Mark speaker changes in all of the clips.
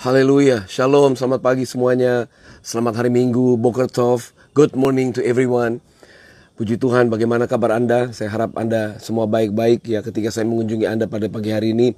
Speaker 1: Haleluya, shalom, selamat pagi semuanya. Selamat hari Minggu, Boker good morning to everyone. Puji Tuhan, bagaimana kabar Anda? Saya harap Anda semua baik-baik ya ketika saya mengunjungi Anda pada pagi hari ini.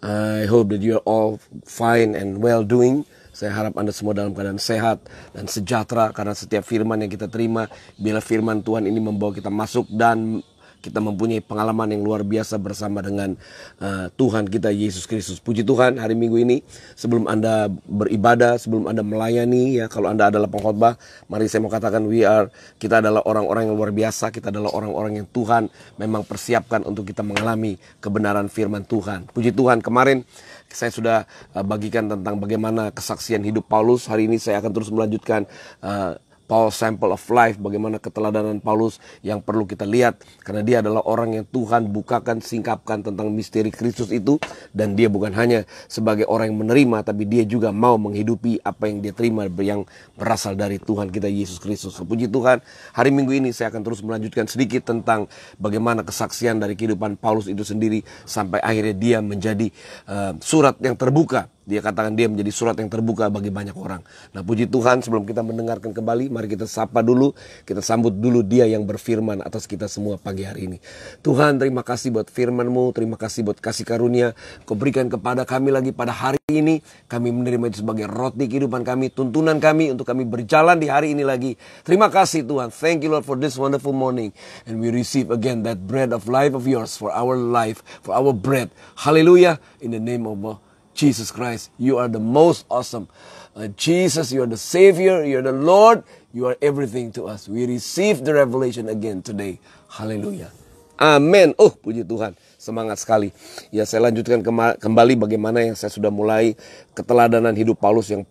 Speaker 1: I hope that you are all fine and well doing. Saya harap Anda semua dalam keadaan sehat dan sejahtera karena setiap firman yang kita terima, bila firman Tuhan ini membawa kita masuk dan kita mempunyai pengalaman yang luar biasa bersama dengan uh, Tuhan kita Yesus Kristus. Puji Tuhan hari Minggu ini sebelum Anda beribadah, sebelum Anda melayani ya, kalau Anda adalah pengkhotbah, mari saya mau katakan we are kita adalah orang-orang yang luar biasa, kita adalah orang-orang yang Tuhan memang persiapkan untuk kita mengalami kebenaran firman Tuhan. Puji Tuhan, kemarin saya sudah eh, bagikan tentang bagaimana kesaksian hidup Paulus. Hari ini saya akan terus melanjutkan eh, Paul Sample of Life, bagaimana keteladanan Paulus yang perlu kita lihat karena dia adalah orang yang Tuhan bukakan, singkapkan tentang misteri Kristus itu dan dia bukan hanya sebagai orang yang menerima tapi dia juga mau menghidupi apa yang dia terima yang berasal dari Tuhan kita Yesus Kristus. Puji Tuhan, hari Minggu ini saya akan terus melanjutkan sedikit tentang bagaimana kesaksian dari kehidupan Paulus itu sendiri sampai akhirnya dia menjadi uh, surat yang terbuka dia katakan dia menjadi surat yang terbuka bagi banyak orang. Nah puji Tuhan sebelum kita mendengarkan kembali, mari kita sapa dulu, kita sambut dulu dia yang berfirman atas kita semua pagi hari ini. Tuhan terima kasih buat firmanmu, terima kasih buat kasih karunia. Kau berikan kepada kami lagi pada hari ini, kami menerima itu sebagai roti kehidupan kami, tuntunan kami untuk kami berjalan di hari ini lagi. Terima kasih Tuhan, thank you Lord for this wonderful morning. And we receive again that bread of life of yours for our life, for our bread. Hallelujah. in the name of God. Jesus Christ, you are the most awesome. Uh, Jesus, you are the Savior, you are the Lord, you are everything to us. We receive the revelation again today. Hallelujah. Amen. Oh, puji Tuhan. Semangat sekali. Ya, saya lanjutkan kembali bagaimana yang saya sudah mulai keteladanan hidup Paulus yang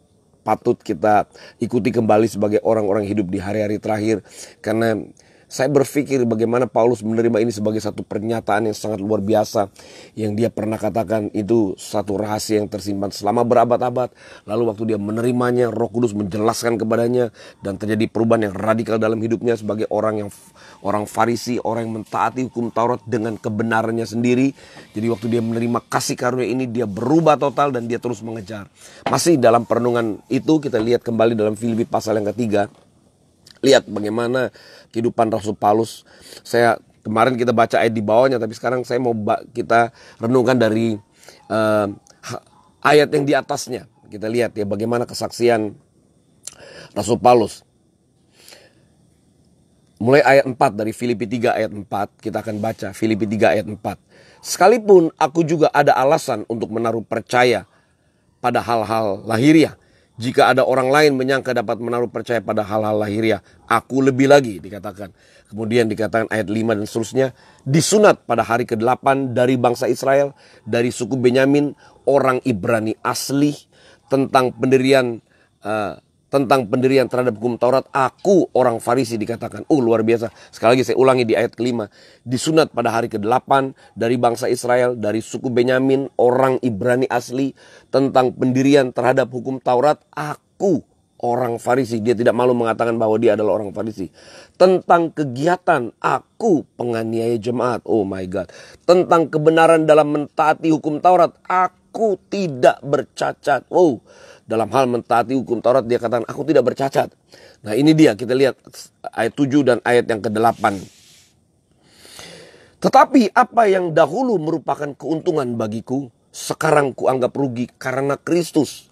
Speaker 1: patut kita ikuti kembali sebagai orang-orang hidup di hari-hari terakhir karena saya berpikir bagaimana Paulus menerima ini sebagai satu pernyataan yang sangat luar biasa yang dia pernah katakan itu satu rahasia yang tersimpan selama berabad-abad. Lalu waktu dia menerimanya, Roh Kudus menjelaskan kepadanya dan terjadi perubahan yang radikal dalam hidupnya sebagai orang yang orang Farisi, orang yang mentaati hukum Taurat dengan kebenarannya sendiri. Jadi waktu dia menerima kasih karunia ini dia berubah total dan dia terus mengejar. Masih dalam perenungan itu kita lihat kembali dalam Filipi pasal yang ketiga lihat bagaimana kehidupan Rasul Paulus. Saya kemarin kita baca ayat di bawahnya, tapi sekarang saya mau kita renungkan dari uh, ayat yang di atasnya. Kita lihat ya bagaimana kesaksian Rasul Paulus. Mulai ayat 4 dari Filipi 3 ayat 4 kita akan baca Filipi 3 ayat 4. Sekalipun aku juga ada alasan untuk menaruh percaya pada hal-hal lahiriah jika ada orang lain menyangka dapat menaruh percaya pada hal-hal lahiriah, aku lebih lagi dikatakan. Kemudian dikatakan ayat 5 dan seterusnya, disunat pada hari ke-8 dari bangsa Israel, dari suku Benyamin, orang Ibrani asli tentang pendirian uh, tentang pendirian terhadap hukum Taurat, aku orang Farisi dikatakan. Oh luar biasa. Sekali lagi saya ulangi di ayat kelima. Disunat pada hari ke-8 dari bangsa Israel, dari suku Benyamin, orang Ibrani asli. Tentang pendirian terhadap hukum Taurat, aku orang Farisi. Dia tidak malu mengatakan bahwa dia adalah orang Farisi. Tentang kegiatan, aku penganiaya jemaat. Oh my God. Tentang kebenaran dalam mentaati hukum Taurat, aku tidak bercacat. Wow dalam hal mentaati hukum Taurat dia katakan aku tidak bercacat. Nah, ini dia kita lihat ayat 7 dan ayat yang ke-8. Tetapi apa yang dahulu merupakan keuntungan bagiku sekarang kuanggap rugi karena Kristus.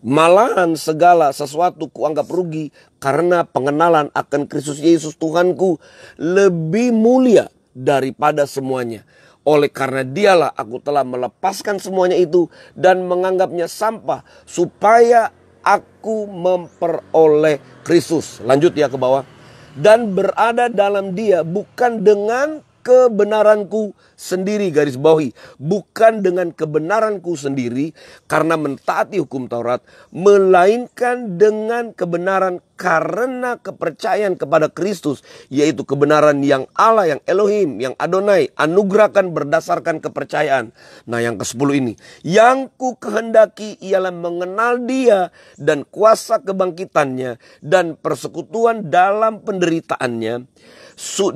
Speaker 1: Malahan segala sesuatu kuanggap rugi karena pengenalan akan Kristus Yesus Tuhanku lebih mulia daripada semuanya. Oleh karena dialah aku telah melepaskan semuanya itu dan menganggapnya sampah supaya aku memperoleh Kristus. Lanjut ya ke bawah. Dan berada dalam dia bukan dengan kebenaranku sendiri garis bawahi bukan dengan kebenaranku sendiri karena mentaati hukum Taurat melainkan dengan kebenaran karena kepercayaan kepada Kristus yaitu kebenaran yang Allah yang Elohim yang Adonai anugerahkan berdasarkan kepercayaan nah yang ke-10 ini yang ku kehendaki ialah mengenal dia dan kuasa kebangkitannya dan persekutuan dalam penderitaannya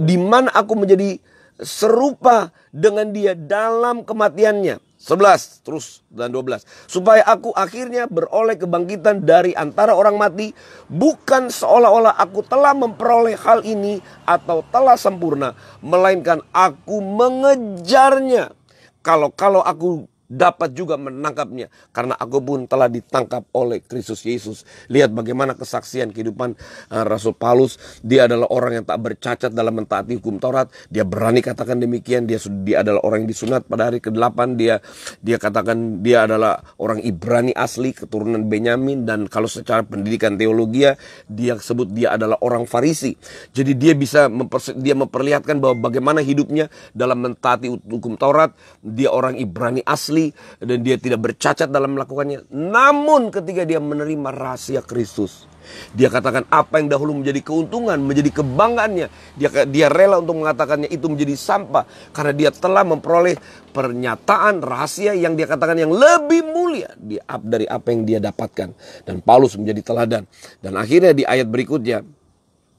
Speaker 1: di mana aku menjadi serupa dengan dia dalam kematiannya. 11 terus dan 12 supaya aku akhirnya beroleh kebangkitan dari antara orang mati bukan seolah-olah aku telah memperoleh hal ini atau telah sempurna melainkan aku mengejarnya kalau kalau aku dapat juga menangkapnya karena aku pun telah ditangkap oleh Kristus Yesus. Lihat bagaimana kesaksian kehidupan eh, Rasul Paulus, dia adalah orang yang tak bercacat dalam mentaati hukum Taurat. Dia berani katakan demikian, dia dia adalah orang yang disunat pada hari ke-8, dia dia katakan dia adalah orang Ibrani asli keturunan Benyamin dan kalau secara pendidikan teologi dia sebut dia adalah orang Farisi. Jadi dia bisa dia memperlihatkan bahwa bagaimana hidupnya dalam mentaati hukum Taurat, dia orang Ibrani asli dan dia tidak bercacat dalam melakukannya. Namun ketika dia menerima rahasia Kristus, dia katakan apa yang dahulu menjadi keuntungan, menjadi kebanggaannya, dia dia rela untuk mengatakannya itu menjadi sampah karena dia telah memperoleh pernyataan rahasia yang dia katakan yang lebih mulia di dari apa yang dia dapatkan dan Paulus menjadi teladan. Dan akhirnya di ayat berikutnya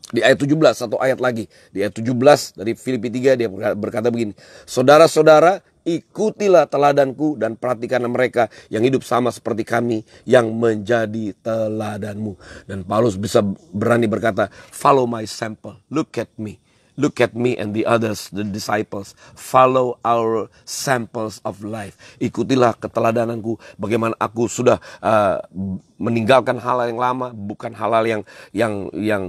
Speaker 1: di ayat 17 satu ayat lagi di ayat 17 dari Filipi 3 dia berkata begini saudara-saudara ikutilah teladanku dan perhatikanlah mereka yang hidup sama seperti kami yang menjadi teladanmu. Dan Paulus bisa berani berkata, follow my sample, look at me. Look at me and the others, the disciples. Follow our samples of life. Ikutilah keteladananku. Bagaimana aku sudah uh, meninggalkan halal yang lama, bukan halal yang yang yang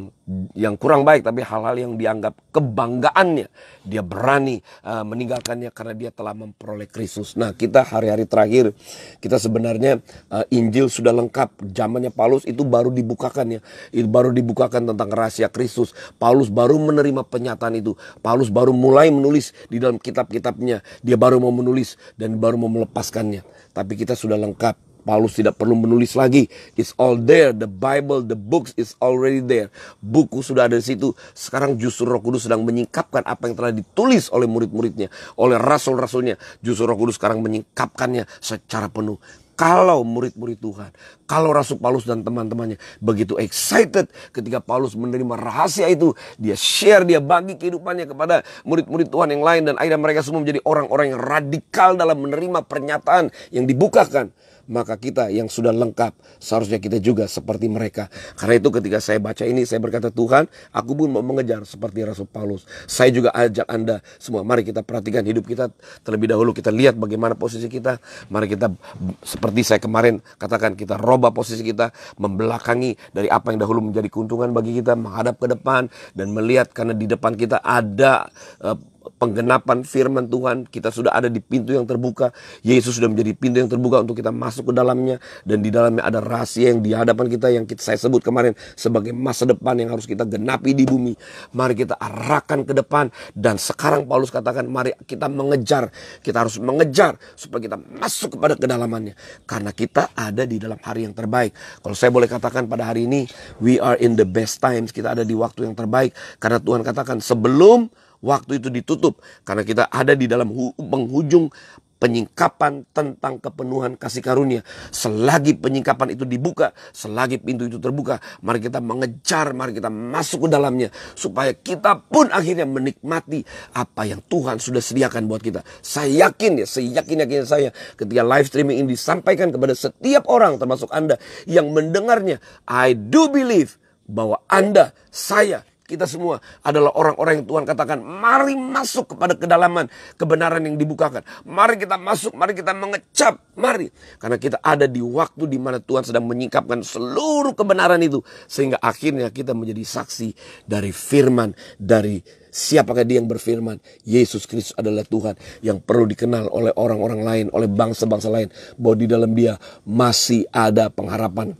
Speaker 1: yang kurang baik, tapi halal yang dianggap kebanggaannya. Dia berani uh, meninggalkannya karena dia telah memperoleh Kristus. Nah, kita hari-hari terakhir kita sebenarnya uh, Injil sudah lengkap. Zamannya Paulus itu baru dibukakan ya, itu baru dibukakan tentang rahasia Kristus. Paulus baru menerima penyataan itu. Paulus baru mulai menulis di dalam kitab-kitabnya. Dia baru mau menulis dan baru mau melepaskannya. Tapi kita sudah lengkap Paulus tidak perlu menulis lagi. It's all there. The Bible, the books is already there. Buku sudah ada di situ. Sekarang justru Roh Kudus sedang menyingkapkan apa yang telah ditulis oleh murid-muridnya, oleh rasul-rasulnya. Justru Roh Kudus sekarang menyingkapkannya secara penuh. Kalau murid-murid Tuhan, kalau Rasul Paulus dan teman-temannya begitu excited ketika Paulus menerima rahasia itu, dia share, dia bagi kehidupannya kepada murid-murid Tuhan yang lain dan akhirnya mereka semua menjadi orang-orang yang radikal dalam menerima pernyataan yang dibukakan maka kita yang sudah lengkap seharusnya kita juga seperti mereka. Karena itu ketika saya baca ini saya berkata Tuhan, aku pun mau mengejar seperti Rasul Paulus. Saya juga ajak Anda semua mari kita perhatikan hidup kita terlebih dahulu kita lihat bagaimana posisi kita. Mari kita seperti saya kemarin katakan kita roba posisi kita, membelakangi dari apa yang dahulu menjadi keuntungan bagi kita menghadap ke depan dan melihat karena di depan kita ada uh, penggenapan firman Tuhan. Kita sudah ada di pintu yang terbuka. Yesus sudah menjadi pintu yang terbuka untuk kita masuk ke dalamnya. Dan di dalamnya ada rahasia yang di hadapan kita yang kita, saya sebut kemarin sebagai masa depan yang harus kita genapi di bumi. Mari kita arahkan ke depan. Dan sekarang Paulus katakan mari kita mengejar. Kita harus mengejar supaya kita masuk kepada kedalamannya. Karena kita ada di dalam hari yang terbaik. Kalau saya boleh katakan pada hari ini we are in the best times. Kita ada di waktu yang terbaik. Karena Tuhan katakan sebelum waktu itu ditutup karena kita ada di dalam penghujung penyingkapan tentang kepenuhan kasih karunia. Selagi penyingkapan itu dibuka, selagi pintu itu terbuka, mari kita mengejar, mari kita masuk ke dalamnya supaya kita pun akhirnya menikmati apa yang Tuhan sudah sediakan buat kita. Saya yakin ya, saya yakin yakin saya ketika live streaming ini disampaikan kepada setiap orang termasuk Anda yang mendengarnya, I do believe bahwa Anda, saya kita semua adalah orang-orang yang Tuhan katakan, mari masuk kepada kedalaman kebenaran yang dibukakan. Mari kita masuk, mari kita mengecap, mari. Karena kita ada di waktu di mana Tuhan sedang menyingkapkan seluruh kebenaran itu. Sehingga akhirnya kita menjadi saksi dari firman, dari siapakah dia yang berfirman Yesus Kristus adalah Tuhan yang perlu dikenal oleh orang-orang lain oleh bangsa-bangsa lain bahwa di dalam dia masih ada pengharapan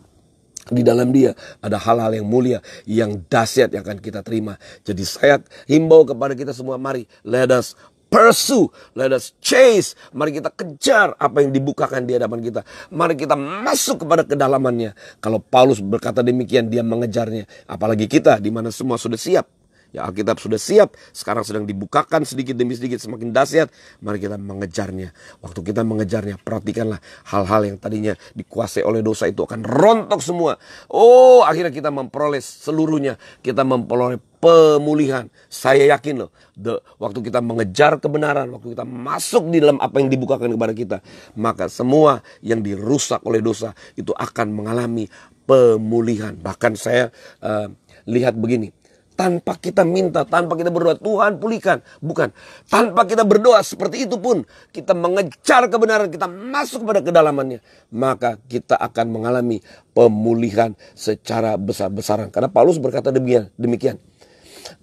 Speaker 1: di dalam dia ada hal-hal yang mulia yang dahsyat yang akan kita terima. Jadi saya himbau kepada kita semua mari let us pursue, let us chase. Mari kita kejar apa yang dibukakan di hadapan kita. Mari kita masuk kepada kedalamannya. Kalau Paulus berkata demikian dia mengejarnya, apalagi kita di mana semua sudah siap Ya Alkitab sudah siap, sekarang sedang dibukakan sedikit demi sedikit semakin dahsyat. Mari kita mengejarnya. Waktu kita mengejarnya, perhatikanlah hal-hal yang tadinya dikuasai oleh dosa itu akan rontok semua. Oh, akhirnya kita memperoleh seluruhnya. Kita memperoleh pemulihan. Saya yakin loh, the, waktu kita mengejar kebenaran, waktu kita masuk di dalam apa yang dibukakan kepada kita, maka semua yang dirusak oleh dosa itu akan mengalami pemulihan. Bahkan saya uh, lihat begini, tanpa kita minta, tanpa kita berdoa, Tuhan pulihkan. Bukan. Tanpa kita berdoa seperti itu pun, kita mengejar kebenaran, kita masuk pada kedalamannya. Maka kita akan mengalami pemulihan secara besar-besaran. Karena Paulus berkata demikian. demikian.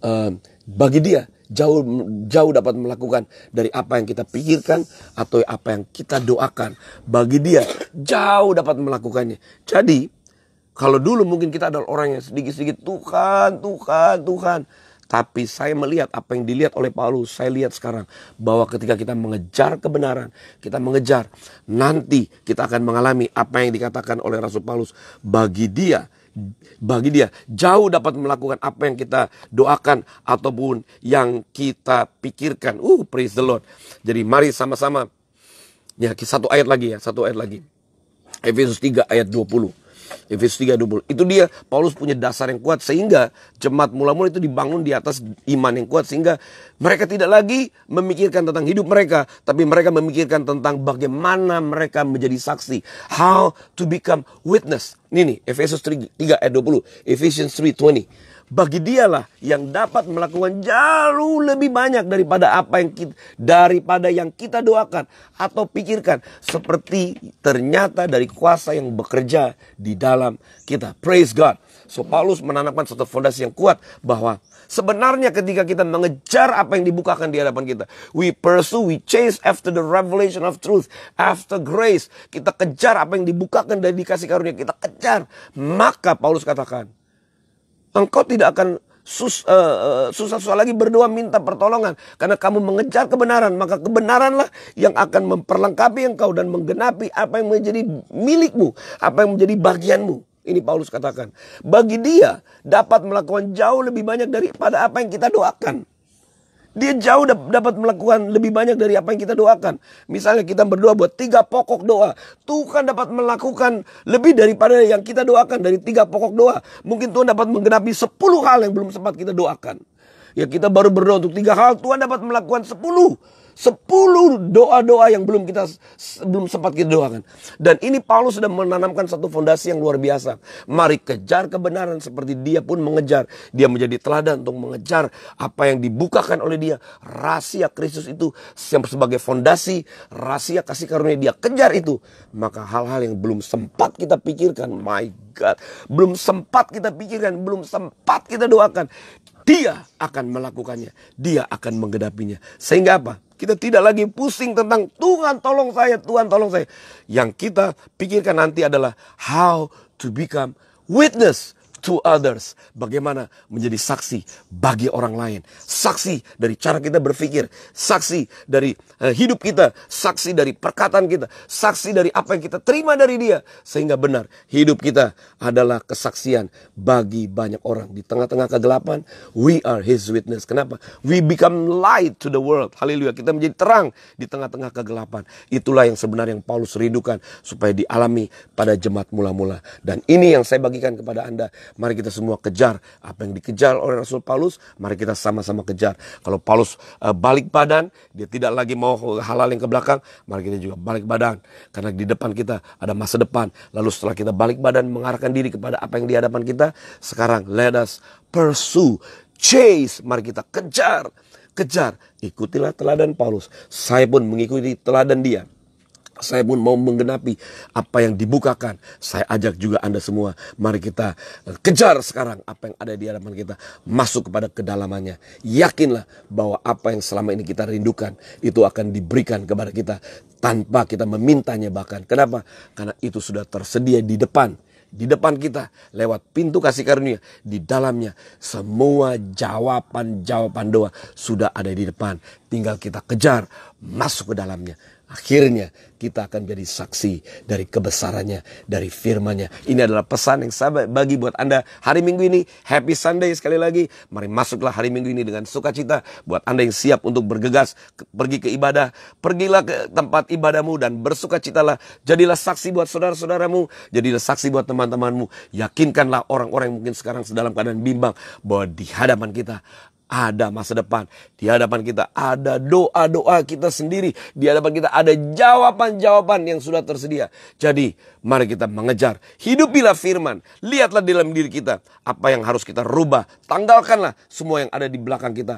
Speaker 1: Uh, bagi dia, jauh jauh dapat melakukan dari apa yang kita pikirkan atau apa yang kita doakan. Bagi dia, jauh dapat melakukannya. Jadi, kalau dulu mungkin kita adalah orang yang sedikit-sedikit Tuhan, Tuhan, Tuhan. Tapi saya melihat apa yang dilihat oleh Paulus, saya lihat sekarang bahwa ketika kita mengejar kebenaran, kita mengejar, nanti kita akan mengalami apa yang dikatakan oleh Rasul Paulus bagi dia bagi dia jauh dapat melakukan apa yang kita doakan ataupun yang kita pikirkan. Uh, praise the Lord. Jadi mari sama-sama ya satu ayat lagi ya, satu ayat lagi. Efesus 3 ayat 20. Efesus 3:20. Itu dia Paulus punya dasar yang kuat sehingga jemaat mula-mula itu dibangun di atas iman yang kuat sehingga mereka tidak lagi memikirkan tentang hidup mereka, tapi mereka memikirkan tentang bagaimana mereka menjadi saksi. How to become witness. Ini nih Efesus 3 ayat 20. Ephesians 3:20 bagi dialah yang dapat melakukan jauh lebih banyak daripada apa yang kita, daripada yang kita doakan atau pikirkan seperti ternyata dari kuasa yang bekerja di dalam kita. Praise God. So Paulus menanamkan satu fondasi yang kuat bahwa sebenarnya ketika kita mengejar apa yang dibukakan di hadapan kita, we pursue, we chase after the revelation of truth, after grace. Kita kejar apa yang dibukakan dari dikasih karunia, kita kejar. Maka Paulus katakan, Engkau tidak akan eh, eh, susah-susah lagi berdoa minta pertolongan karena kamu mengejar kebenaran maka kebenaranlah yang akan memperlengkapi engkau dan menggenapi apa yang menjadi milikmu apa yang menjadi bagianmu ini Paulus katakan bagi dia dapat melakukan jauh lebih banyak daripada apa yang kita doakan dia jauh dapat melakukan lebih banyak dari apa yang kita doakan. Misalnya kita berdoa buat tiga pokok doa. Tuhan dapat melakukan lebih daripada yang kita doakan dari tiga pokok doa. Mungkin Tuhan dapat menggenapi sepuluh hal yang belum sempat kita doakan. Ya kita baru berdoa untuk tiga hal, Tuhan dapat melakukan sepuluh sepuluh doa-doa yang belum kita belum sempat kita doakan. Dan ini Paulus sudah menanamkan satu fondasi yang luar biasa. Mari kejar kebenaran seperti dia pun mengejar. Dia menjadi teladan untuk mengejar apa yang dibukakan oleh dia. Rahasia Kristus itu sebagai fondasi rahasia kasih karunia dia. Kejar itu. Maka hal-hal yang belum sempat kita pikirkan. My God. Belum sempat kita pikirkan. Belum sempat kita doakan. Dia akan melakukannya. Dia akan menggedapinya. Sehingga apa? Kita tidak lagi pusing tentang Tuhan tolong saya, Tuhan tolong saya. Yang kita pikirkan nanti adalah how to become witness to others. Bagaimana menjadi saksi bagi orang lain. Saksi dari cara kita berpikir. Saksi dari eh, hidup kita. Saksi dari perkataan kita. Saksi dari apa yang kita terima dari dia. Sehingga benar hidup kita adalah kesaksian bagi banyak orang. Di tengah-tengah kegelapan, we are his witness. Kenapa? We become light to the world. Haleluya. Kita menjadi terang di tengah-tengah kegelapan. Itulah yang sebenarnya yang Paulus rindukan supaya dialami pada jemaat mula-mula. Dan ini yang saya bagikan kepada Anda Mari kita semua kejar apa yang dikejar oleh Rasul Paulus. Mari kita sama-sama kejar. Kalau Paulus uh, balik badan, dia tidak lagi mau halal yang ke belakang. Mari kita juga balik badan. Karena di depan kita ada masa depan. Lalu setelah kita balik badan mengarahkan diri kepada apa yang di hadapan kita. Sekarang let us pursue, chase. Mari kita kejar. Kejar, ikutilah teladan Paulus. Saya pun mengikuti teladan dia. Saya pun mau menggenapi apa yang dibukakan. Saya ajak juga Anda semua, mari kita eh, kejar sekarang apa yang ada di hadapan kita. Masuk kepada kedalamannya. Yakinlah bahwa apa yang selama ini kita rindukan itu akan diberikan kepada kita tanpa kita memintanya bahkan. Kenapa? Karena itu sudah tersedia di depan di depan kita lewat pintu kasih karunia di dalamnya semua jawaban-jawaban doa sudah ada di depan tinggal kita kejar masuk ke dalamnya Akhirnya kita akan jadi saksi dari kebesarannya, dari firmannya. Ini adalah pesan yang saya bagi buat Anda hari Minggu ini. Happy Sunday sekali lagi. Mari masuklah hari Minggu ini dengan sukacita. Buat Anda yang siap untuk bergegas, pergi ke ibadah. Pergilah ke tempat ibadahmu dan bersukacitalah. Jadilah saksi buat saudara-saudaramu. Jadilah saksi buat teman-temanmu. Yakinkanlah orang-orang yang mungkin sekarang sedalam keadaan bimbang bahwa di hadapan kita ada masa depan. Di hadapan kita ada doa-doa kita sendiri. Di hadapan kita ada jawaban-jawaban yang sudah tersedia. Jadi mari kita mengejar. Hidupilah firman. Lihatlah di dalam diri kita. Apa yang harus kita rubah. Tanggalkanlah semua yang ada di belakang kita.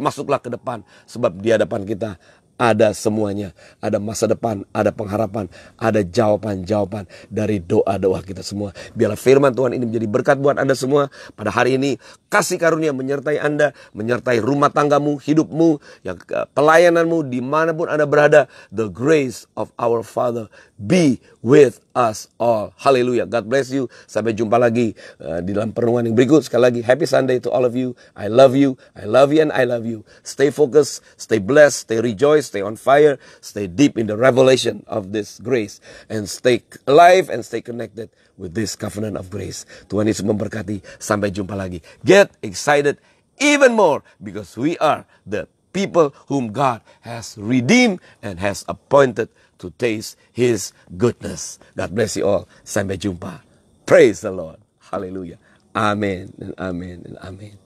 Speaker 1: Masuklah ke depan. Sebab di hadapan kita ada semuanya. Ada masa depan, ada pengharapan, ada jawaban-jawaban dari doa-doa kita semua. Biarlah firman Tuhan ini menjadi berkat buat Anda semua. Pada hari ini, kasih karunia menyertai Anda, menyertai rumah tanggamu, hidupmu, yang pelayananmu, dimanapun Anda berada. The grace of our Father be with us all. Haleluya. God bless you. Sampai jumpa lagi uh, di dalam perenungan yang berikut. Sekali lagi, happy Sunday to all of you. I love you. I love you and I love you. Stay focused, stay blessed, stay rejoice. stay on fire, stay deep in the revelation of this grace, and stay alive and stay connected with this covenant of grace. Tuhan Yesus memberkati. Sampai jumpa lagi. Get excited even more because we are the people whom God has redeemed and has appointed to taste his goodness. God bless you all. Sampai jumpa. Praise the Lord. Hallelujah. Amen and amen and amen.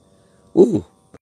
Speaker 1: Ooh.